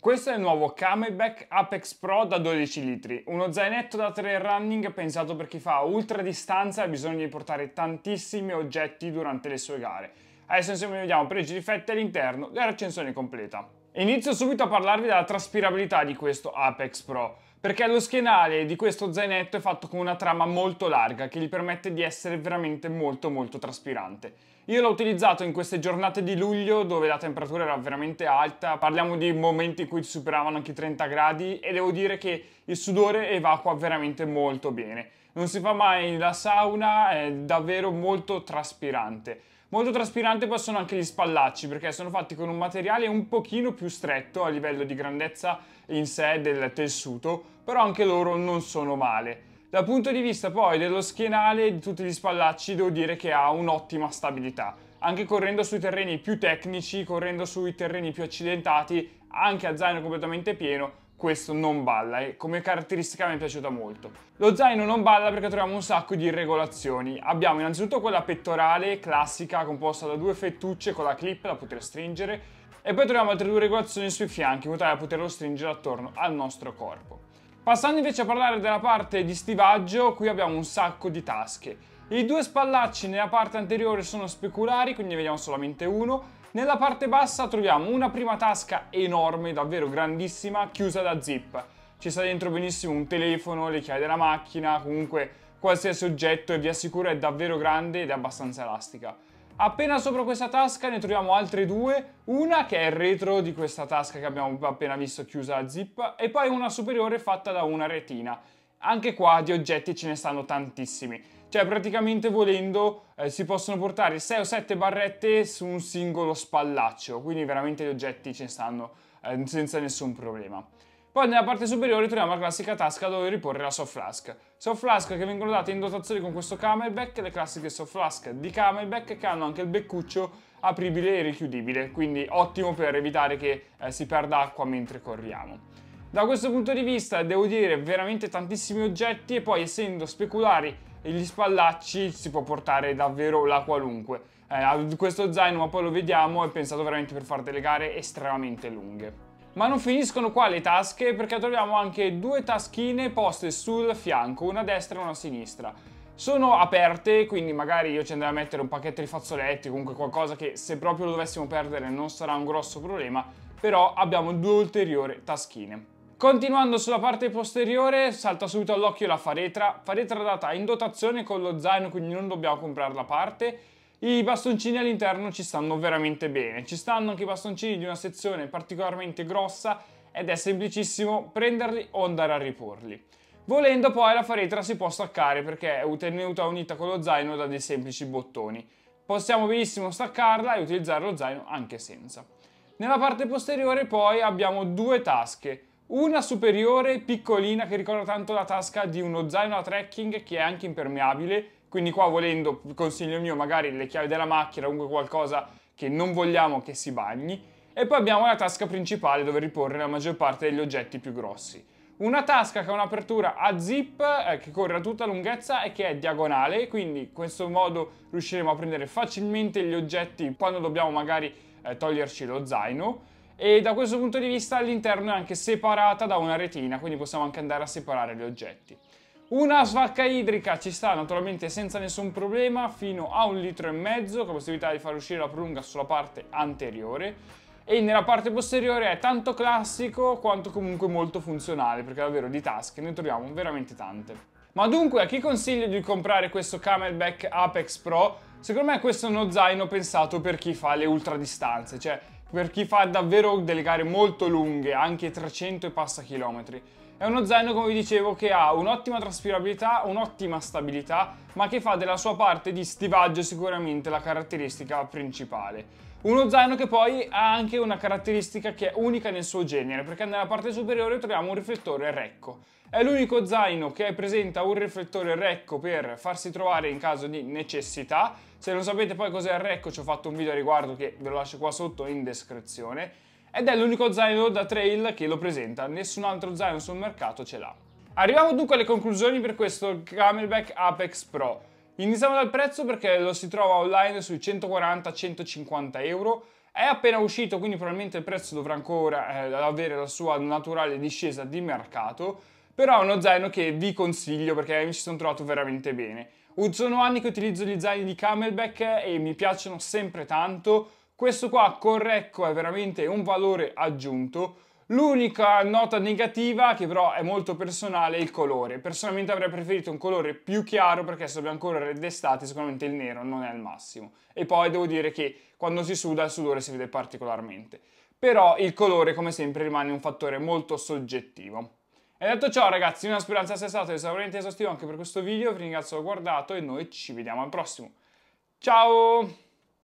Questo è il nuovo Camelback Apex Pro da 12 litri, uno zainetto da trail running pensato per chi fa ultra distanza e ha bisogno di portare tantissimi oggetti durante le sue gare. Adesso insieme vediamo pregi, difetti all'interno della recensione completa. Inizio subito a parlarvi della traspirabilità di questo Apex Pro perché lo schienale di questo zainetto è fatto con una trama molto larga che gli permette di essere veramente molto molto traspirante. Io l'ho utilizzato in queste giornate di luglio dove la temperatura era veramente alta, parliamo di momenti in cui superavano anche i 30 gradi e devo dire che il sudore evacua veramente molto bene. Non si fa mai la sauna, è davvero molto traspirante. Molto traspirante poi sono anche gli spallacci perché sono fatti con un materiale un pochino più stretto a livello di grandezza in sé del tessuto, però anche loro non sono male. Dal punto di vista poi dello schienale di tutti gli spallacci devo dire che ha un'ottima stabilità. Anche correndo sui terreni più tecnici, correndo sui terreni più accidentati, anche a zaino completamente pieno, questo non balla e come caratteristica mi è piaciuta molto. Lo zaino non balla perché troviamo un sacco di regolazioni. Abbiamo innanzitutto quella pettorale classica composta da due fettucce con la clip da poter stringere e poi troviamo altre due regolazioni sui fianchi in modo tale da poterlo stringere attorno al nostro corpo. Passando invece a parlare della parte di stivaggio, qui abbiamo un sacco di tasche. I due spallacci nella parte anteriore sono speculari, quindi ne vediamo solamente uno. Nella parte bassa troviamo una prima tasca enorme, davvero grandissima, chiusa da zip. Ci sta dentro benissimo un telefono, le chiavi della macchina, comunque qualsiasi oggetto e vi assicuro è davvero grande ed è abbastanza elastica. Appena sopra questa tasca ne troviamo altre due, una che è il retro di questa tasca che abbiamo appena visto chiusa da zip e poi una superiore fatta da una retina. Anche qua di oggetti ce ne stanno tantissimi. Cioè praticamente volendo eh, si possono portare 6 o 7 barrette su un singolo spallaccio, quindi veramente gli oggetti ce ne stanno eh, senza nessun problema. Poi nella parte superiore troviamo la classica tasca dove riporre la soft flask. Soft flask che vengono date in dotazione con questo camelback, le classiche soft flask di camelback che hanno anche il beccuccio apribile e richiudibile, quindi ottimo per evitare che eh, si perda acqua mentre corriamo. Da questo punto di vista devo dire veramente tantissimi oggetti e poi essendo speculari e gli spallacci si può portare davvero la qualunque. Eh, questo zaino, ma poi lo vediamo, è pensato veramente per fare delle gare estremamente lunghe. Ma non finiscono qua le tasche perché troviamo anche due taschine poste sul fianco, una a destra e una a sinistra. Sono aperte, quindi magari io ci andrei a mettere un pacchetto di fazzoletti, comunque qualcosa che se proprio lo dovessimo perdere non sarà un grosso problema, però abbiamo due ulteriori taschine. Continuando sulla parte posteriore salta subito all'occhio la faretra, faretra data in dotazione con lo zaino quindi non dobbiamo comprare la parte, i bastoncini all'interno ci stanno veramente bene, ci stanno anche i bastoncini di una sezione particolarmente grossa ed è semplicissimo prenderli o andare a riporli. Volendo poi la faretra si può staccare perché è tenuta unita con lo zaino da dei semplici bottoni. Possiamo benissimo staccarla e utilizzare lo zaino anche senza. Nella parte posteriore poi abbiamo due tasche, una superiore piccolina che ricorda tanto la tasca di uno zaino a trekking che è anche impermeabile, quindi qua volendo consiglio mio magari le chiavi della macchina, comunque qualcosa che non vogliamo che si bagni. E poi abbiamo la tasca principale dove riporre la maggior parte degli oggetti più grossi. Una tasca che ha un'apertura a zip eh, che corre a tutta lunghezza e che è diagonale, quindi in questo modo riusciremo a prendere facilmente gli oggetti quando dobbiamo magari eh, toglierci lo zaino e da questo punto di vista all'interno è anche separata da una retina, quindi possiamo anche andare a separare gli oggetti. Una svacca idrica ci sta naturalmente senza nessun problema fino a un litro e mezzo con possibilità di far uscire la prolunga sulla parte anteriore e nella parte posteriore è tanto classico quanto comunque molto funzionale perché davvero di tasche ne troviamo veramente tante. Ma dunque a chi consiglio di comprare questo Camelback Apex Pro? Secondo me questo è uno zaino pensato per chi fa le ultradistanze, cioè per chi fa davvero delle gare molto lunghe, anche 300 e passa chilometri. È uno zaino, come vi dicevo, che ha un'ottima traspirabilità, un'ottima stabilità, ma che fa della sua parte di stivaggio sicuramente la caratteristica principale. Uno zaino che poi ha anche una caratteristica che è unica nel suo genere, perché nella parte superiore troviamo un riflettore recco. È l'unico zaino che presenta un riflettore recco per farsi trovare in caso di necessità. Se non sapete poi cos'è il recco ci ho fatto un video a riguardo che ve lo lascio qua sotto in descrizione ed è l'unico zaino da trail che lo presenta, nessun altro zaino sul mercato ce l'ha. Arriviamo dunque alle conclusioni per questo Camelback Apex Pro. Iniziamo dal prezzo perché lo si trova online sui 140-150 euro, è appena uscito quindi probabilmente il prezzo dovrà ancora eh, avere la sua naturale discesa di mercato, però è uno zaino che vi consiglio perché mi ci sono trovato veramente bene. Sono anni che utilizzo gli zaini di Camelback e mi piacciono sempre tanto, questo qua corretto è veramente un valore aggiunto. L'unica nota negativa, che però è molto personale, è il colore. Personalmente avrei preferito un colore più chiaro perché se dobbiamo correre d'estate sicuramente il nero non è al massimo. E poi devo dire che quando si suda il sudore si vede particolarmente. Però il colore come sempre rimane un fattore molto soggettivo. E detto ciò ragazzi, una speranza sia stato esauriente e esaustiva anche per questo video, vi ringrazio per aver guardato e noi ci vediamo al prossimo. Ciao!